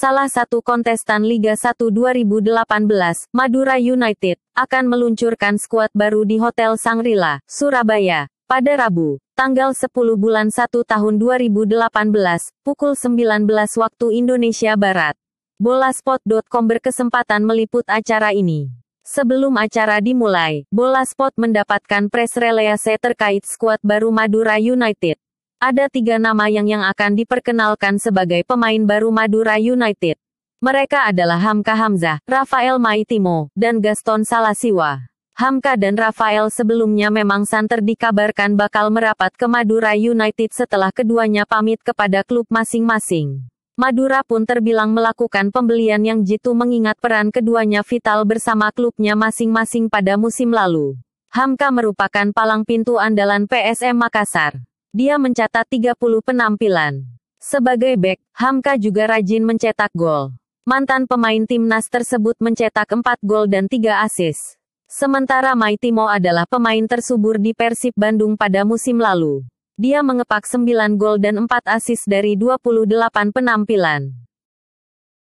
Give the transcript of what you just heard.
salah satu kontestan Liga 1 2018, Madura United, akan meluncurkan skuad baru di Hotel Sangrila, Surabaya, pada Rabu, tanggal 10 bulan 1 tahun 2018, pukul 19 waktu Indonesia Barat. Bolaspot.com berkesempatan meliput acara ini. Sebelum acara dimulai, Bola Spot mendapatkan press release terkait skuad baru Madura United. Ada tiga nama yang yang akan diperkenalkan sebagai pemain baru Madura United. Mereka adalah Hamka Hamzah, Rafael Maitimo, dan Gaston Salasiwa. Hamka dan Rafael sebelumnya memang santer dikabarkan bakal merapat ke Madura United setelah keduanya pamit kepada klub masing-masing. Madura pun terbilang melakukan pembelian yang jitu mengingat peran keduanya vital bersama klubnya masing-masing pada musim lalu. Hamka merupakan palang pintu andalan PSM Makassar. Dia mencatat 30 penampilan. Sebagai bek, Hamka juga rajin mencetak gol. Mantan pemain timnas tersebut mencetak 4 gol dan 3 asis. Sementara Maitimo adalah pemain tersubur di Persib Bandung pada musim lalu. Dia mengepak 9 gol dan 4 asis dari 28 penampilan.